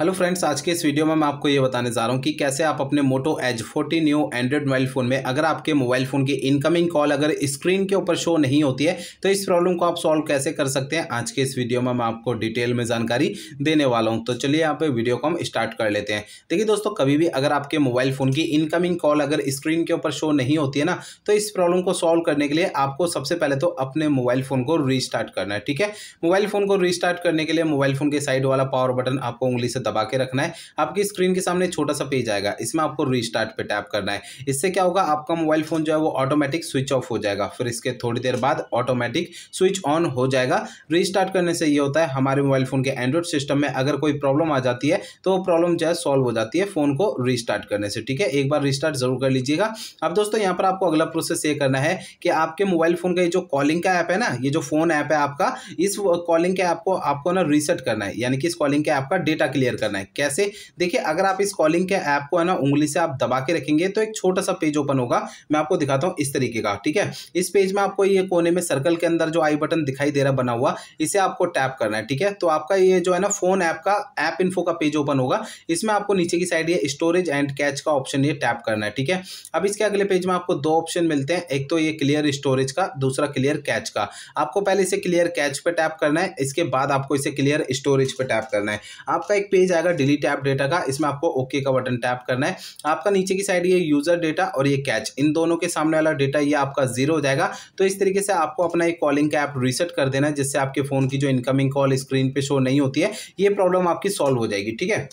hello friends आज के इस वीडियो में मैं आपको ये बताने जा रहा हूँ कि कैसे आप अपने Moto H forty new Android mobile phone में अगर आपके मोबाइल फ़ोन की इनकमिंग कॉल अगर स्क्रीन के ऊपर शो नहीं होती है तो इस प्रॉब्लम को आप सॉल्व कैसे कर सकते हैं आज के इस वीडियो में मैं आपको डिटेल में जानकारी देने वाला हूँ तो चलिए यहाँ पर वीडियो को हम स्टार्ट कर लेते हैं देखिए दोस्तों कभी भी अगर आपके मोबाइल फ़ोन की इनकमिंग कॉल अगर स्क्रीन के ऊपर शो नहीं होती है ना तो इस प्रॉब्लम को सॉल्व करने के लिए आपको सबसे पहले तो अपने मोबाइल फ़ोन को रीस्टार्ट करना है ठीक है मोबाइल फ़ोन को रीस्टार्ट करने के लिए मोबाइल फ़ोन के साइड वाला पावर बटन आपको उंगली से दबा के रखना है आपकी स्क्रीन के सामने छोटा सा पेज आएगा इसमें आपको रिस्टार्ट पे टैप करना है इससे क्या होगा आपका मोबाइल फ़ोन जो है वो ऑटोमेटिक स्विच ऑफ हो जाएगा फिर इसके थोड़ी देर बाद ऑटोमेटिक स्विच ऑन हो जाएगा रिस्टार्ट करने से ये होता है हमारे मोबाइल फ़ोन के एंड्रॉइड सिस्टम में अगर कोई प्रॉब्लम आ जाती है तो वो प्रॉब्लम जो है सॉल्व हो जाती है फ़ोन को रिस्टार्ट करने से ठीक है एक बार रिस्टार्ट ज़रूर कर लीजिएगा अब दोस्तों यहाँ पर आपको अगला प्रोसेस ये करना है कि आपके मोबाइल फ़ोन का ये जो कॉलिंग का ऐप है ना ये जो फ़ोन ऐप है आपका इस कॉलिंग के ऐप को आपको ना रिसेट करना है यानी कि इस कॉलिंग के ऐप का डेटा क्लियर क्लियर करना है कैसे देखिए अगर आप इस कॉलिंग के ऐप को है ना उंगली से आप दबा के रखेंगे तो एक छोटा सा पेज ओपन होगा मैं आपको दिखाता हूँ इस तरीके का ठीक है इस पेज में आपको ये कोने में सर्कल के अंदर जो आई बटन दिखाई दे रहा बना हुआ इसे आपको टैप करना है ठीक है तो आपका ये जो है ना फोन ऐप का ऐप इन्फो का पेज ओपन होगा इसमें आपको नीचे की साइड ये स्टोरेज एंड कैच का ऑप्शन ये टैप करना है ठीक है अब इसके अगले पेज में आपको दो ऑप्शन मिलते हैं एक तो ये क्लियर स्टोरेज का दूसरा क्लियर कैच का आपको पहले इसे क्लियर कैच पर टैप करना है इसके बाद आपको इसे क्लियर स्टोरेज पर टैप करना है आपका एक पेज जाएगा डिलीट ऐप डेटा का इसमें आपको ओके का बटन टैप करना है आपका नीचे की साइड ये यूज़र डेटा और ये कैच इन दोनों के सामने वाला डेटा ये आपका जीरो हो जाएगा तो इस तरीके से आपको अपना एक कॉलिंग का ऐप रीसेट कर देना है जिससे आपके फ़ोन की जो इनकमिंग कॉल स्क्रीन पे शो नहीं होती है ये प्रॉब्लम आपकी सॉल्व हो जाएगी ठीक है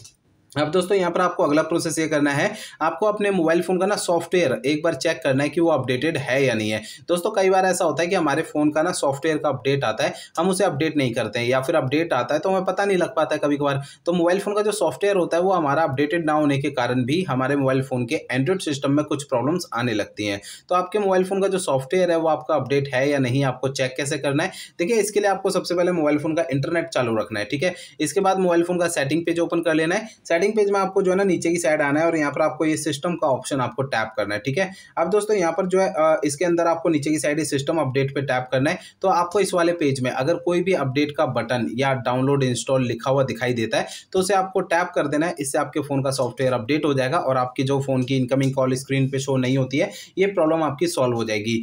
अब दोस्तों यहाँ पर आपको अगला प्रोसेस ये करना है आपको अपने मोबाइल फ़ोन का ना सॉफ्टवेयर एक बार चेक करना है कि वो अपडेटेड है या नहीं है दोस्तों कई बार ऐसा होता है कि हमारे फ़ोन का ना सॉफ्टवेयर का अपडेट आता है हम उसे अपडेट नहीं करते हैं या फिर अपडेट आता है तो हमें पता नहीं लग पाता है कभी कभार तो मोबाइल फ़ोन का जो सॉफ्टवेयर होता है वो हमारा अपडेटेड ना होने के कारण भी हमारे मोबाइल फ़ोन के एंड्रॉइड सिस्टम में कुछ प्रॉब्लम्स आने लगती हैं तो आपके मोबाइल फ़ोन का जो सॉफ्टवेयर है वो आपका अपडेट है या नहीं आपको चेक कैसे करना है देखिए इसके लिए आपको सबसे पहले मोबाइल फ़ोन का इंटरनेट चालू रखना है ठीक है इसके बाद मोबाइल फ़ोन का सेटिंग पेज ओपन कर लेना है हेडिंग पेज में आपको जो है ना नीचे की साइड आना है और यहाँ पर आपको ये सिस्टम का ऑप्शन आपको टैप करना है ठीक है अब दोस्तों यहाँ पर जो है इसके अंदर आपको नीचे की साइड सिस्टम अपडेट पर टैप करना है तो आपको इस वाले पेज में अगर कोई भी अपडेट का बटन या डाउनलोड इंस्टॉल लिखा हुआ दिखाई देता है तो उसे आपको टैप कर देना है इससे आपके फ़ोन का सॉफ्टवेयर अपडेट हो जाएगा और आपकी जो फ़ोन की इनकमिंग कॉल स्क्रीन पर शो नहीं होती है ये प्रॉब्लम आपकी सॉल्व हो जाएगी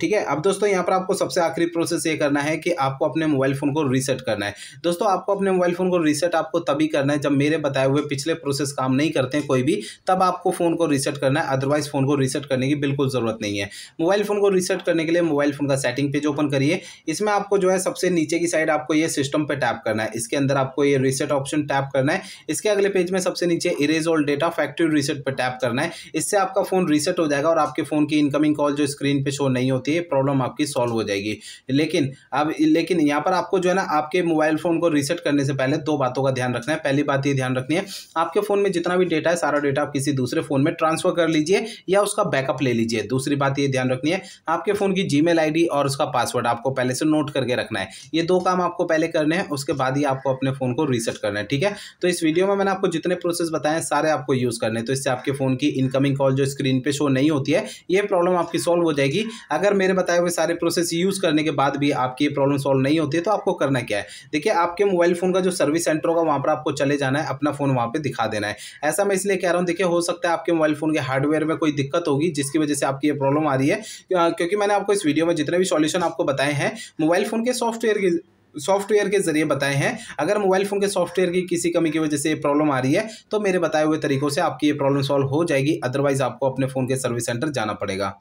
ठीक है अब दोस्तों यहाँ पर आपको सबसे आखिरी प्रोसेस ये करना है कि आपको अपने मोबाइल फ़ोन को रीसेट करना है दोस्तों आपको अपने मोबाइल फ़ोन को रीसेट आपको तभी करना है जब मेरे बताए हुए पिछले प्रोसेस काम नहीं करते हैं कोई भी तब आपको फ़ोन को रीसेट करना है अदरवाइज़ फ़ोन को रीसेट करने की बिल्कुल ज़रूरत नहीं है मोबाइल फ़ोन को रीसेट करने के लिए मोबाइल फ़ोन का सेटिंग पेज ओपन करिए इसमें आपको जो है सबसे नीचे की साइड आपको ये सिस्टम पर टैप करना है इसके अंदर आपको ये रीसेट ऑप्शन टैप करना है इसके अगले पेज में सबसे नीचे erase all data factory reset पर टैप करना है इससे आपका फ़ोन रीसेट हो जाएगा और आपके फ़ोन की इनकमिंग कॉल जो स्क्रीन पर शो नहीं नहीं होती है प्रॉब्लम आपकी सॉल्व हो जाएगी लेकिन अब लेकिन यहाँ पर आपको जो है ना आपके मोबाइल फ़ोन को रीसेट करने से पहले दो बातों का ध्यान रखना है पहली बात ये ध्यान रखनी है आपके फ़ोन में जितना भी डेटा है सारा डेटा आप किसी दूसरे फ़ोन में ट्रांसफ़र कर लीजिए या उसका बैकअप ले लीजिए दूसरी बात ये ध्यान रखनी है आपके फ़ोन की जी मेल और उसका पासवर्ड आपको पहले से नोट करके रखना है ये दो काम आपको पहले करने हैं उसके बाद ही आपको अपने फ़ोन को रीसेट करना है ठीक है तो इस वीडियो में मैंने आपको जितने प्रोसेस बताए हैं सारे आपको यूज़ करने हैं तो इससे आपके फ़ोन की इनकमिंग कॉल जो स्क्रीन पर शो नहीं होती है ये प्रॉब्लम आपकी सॉल्व हो जाएगी अगर मेरे बताए हुए सारे प्रोसेस यूज़ करने के बाद भी आपकी प्रॉब्लम सॉल्व नहीं होती है तो आपको करना क्या है देखिए आपके मोबाइल फ़ोन का जो सर्विस सेंटर होगा वहाँ पर आपको चले जाना है अपना फ़ोन वहाँ पर दिखा देना है ऐसा मैं इसलिए कह रहा हूँ देखिए हो सकता है आपके मोबाइल फ़ोन के हार्डवेयर में कोई दिक्कत होगी जिसकी वजह से आपकी ये प्रॉब्लम आ रही है क्योंकि मैंने आपको इस वीडियो में जितने भी सॉल्यूशन आपको बताए हैं मोबाइल फ़ोन के सॉफ्टवेयर के सॉफ्टवेयर के जरिए बताए हैं अगर मोबाइल फ़ोन के सॉफ्टवेयर की किसी कमी की वजह से प्रॉब्लम आ रही है तो मेरे बताए हुए तरीकों से आपकी ये प्रॉब्लम सॉल्व हो जाएगी अदरवाइज़ आपको अपने फ़ोन के सर्विस सेंटर जाना पड़ेगा